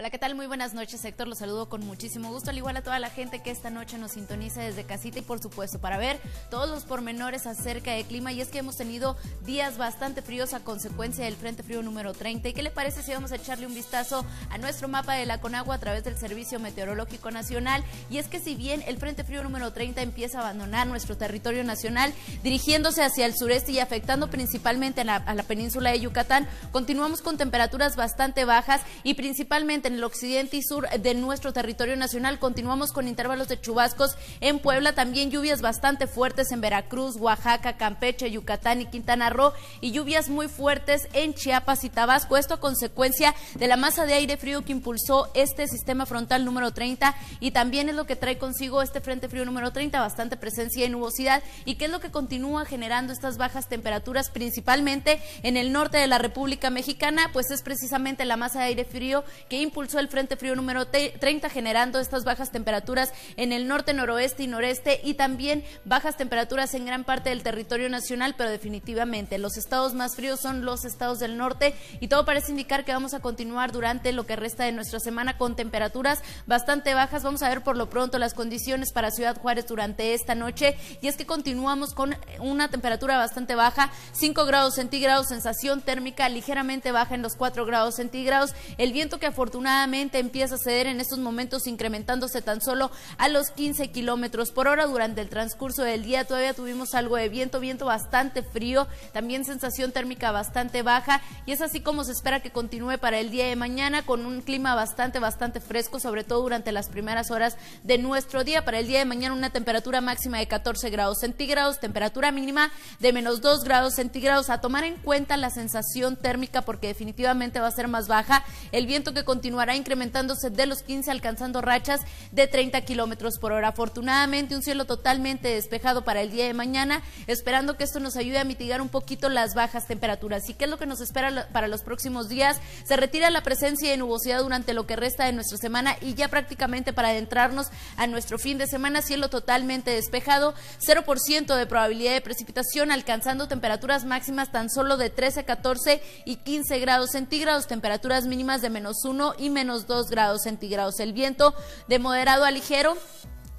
Hola, ¿qué tal? Muy buenas noches, Héctor. Los saludo con muchísimo gusto, al igual a toda la gente que esta noche nos sintoniza desde casita y por supuesto para ver todos los pormenores acerca del clima. Y es que hemos tenido días bastante fríos a consecuencia del Frente Frío número 30. ¿Y qué le parece si vamos a echarle un vistazo a nuestro mapa de la Conagua a través del Servicio Meteorológico Nacional? Y es que si bien el Frente Frío número 30 empieza a abandonar nuestro territorio nacional, dirigiéndose hacia el sureste y afectando principalmente a la, a la península de Yucatán, continuamos con temperaturas bastante bajas y principalmente en el occidente y sur de nuestro territorio nacional. Continuamos con intervalos de chubascos en Puebla, también lluvias bastante fuertes en Veracruz, Oaxaca, Campeche, Yucatán y Quintana Roo y lluvias muy fuertes en Chiapas y Tabasco. Esto a consecuencia de la masa de aire frío que impulsó este sistema frontal número 30 y también es lo que trae consigo este frente frío número 30, bastante presencia y nubosidad y que es lo que continúa generando estas bajas temperaturas principalmente en el norte de la República Mexicana, pues es precisamente la masa de aire frío que impulsó impulsó el Frente Frío número 30, generando estas bajas temperaturas en el norte, noroeste y noreste y también bajas temperaturas en gran parte del territorio nacional, pero definitivamente los estados más fríos son los estados del norte y todo parece indicar que vamos a continuar durante lo que resta de nuestra semana con temperaturas bastante bajas. Vamos a ver por lo pronto las condiciones para Ciudad Juárez durante esta noche y es que continuamos con una temperatura bastante baja, 5 grados centígrados, sensación térmica ligeramente baja en los 4 grados centígrados, el viento que afortunadamente afortunadamente empieza a ceder en estos momentos incrementándose tan solo a los 15 kilómetros por hora durante el transcurso del día. Todavía tuvimos algo de viento, viento bastante frío, también sensación térmica bastante baja y es así como se espera que continúe para el día de mañana con un clima bastante, bastante fresco, sobre todo durante las primeras horas de nuestro día. Para el día de mañana una temperatura máxima de 14 grados centígrados, temperatura mínima de menos 2 grados centígrados. A tomar en cuenta la sensación térmica porque definitivamente va a ser más baja. El viento que continúa hará incrementándose de los 15 alcanzando rachas de 30 kilómetros por hora. Afortunadamente, un cielo totalmente despejado para el día de mañana, esperando que esto nos ayude a mitigar un poquito las bajas temperaturas. ¿Y qué es lo que nos espera para los próximos días? Se retira la presencia de nubosidad durante lo que resta de nuestra semana y ya prácticamente para adentrarnos a nuestro fin de semana, cielo totalmente despejado, 0% de probabilidad de precipitación, alcanzando temperaturas máximas tan solo de 13, 14 y 15 grados centígrados, temperaturas mínimas de menos 1 y menos 2 grados centígrados. El viento de moderado a ligero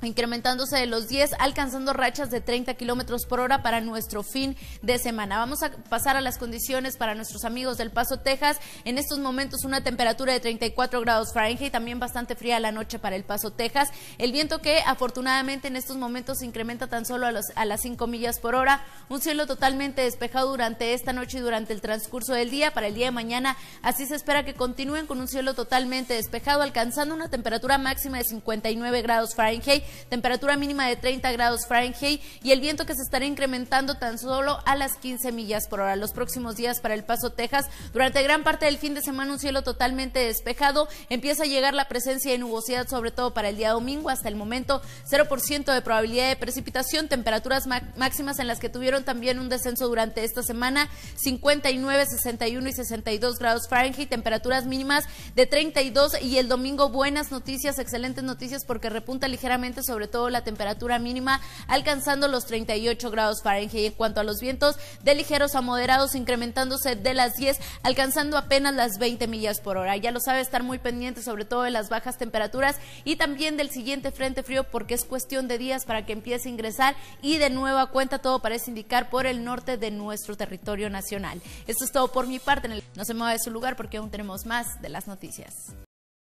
incrementándose de los 10, alcanzando rachas de 30 kilómetros por hora para nuestro fin de semana. Vamos a pasar a las condiciones para nuestros amigos del Paso, Texas. En estos momentos, una temperatura de 34 grados Fahrenheit, también bastante fría la noche para el Paso, Texas. El viento que afortunadamente en estos momentos se incrementa tan solo a, a las 5 millas por hora. Un cielo totalmente despejado durante esta noche y durante el transcurso del día. Para el día de mañana, así se espera que continúen con un cielo totalmente despejado, alcanzando una temperatura máxima de 59 grados Fahrenheit temperatura mínima de 30 grados Fahrenheit y el viento que se estará incrementando tan solo a las 15 millas por hora. Los próximos días para El Paso, Texas, durante gran parte del fin de semana un cielo totalmente despejado, empieza a llegar la presencia de nubosidad, sobre todo para el día domingo, hasta el momento 0% de probabilidad de precipitación, temperaturas máximas en las que tuvieron también un descenso durante esta semana, 59, 61 y 62 grados Fahrenheit, temperaturas mínimas de 32 y el domingo buenas noticias, excelentes noticias porque repunta ligeramente sobre todo la temperatura mínima alcanzando los 38 grados Fahrenheit. En cuanto a los vientos, de ligeros a moderados, incrementándose de las 10, alcanzando apenas las 20 millas por hora. Ya lo sabe, estar muy pendiente, sobre todo de las bajas temperaturas y también del siguiente frente frío, porque es cuestión de días para que empiece a ingresar y de nueva cuenta todo parece indicar por el norte de nuestro territorio nacional. Esto es todo por mi parte. No se mueva de su lugar porque aún tenemos más de las noticias.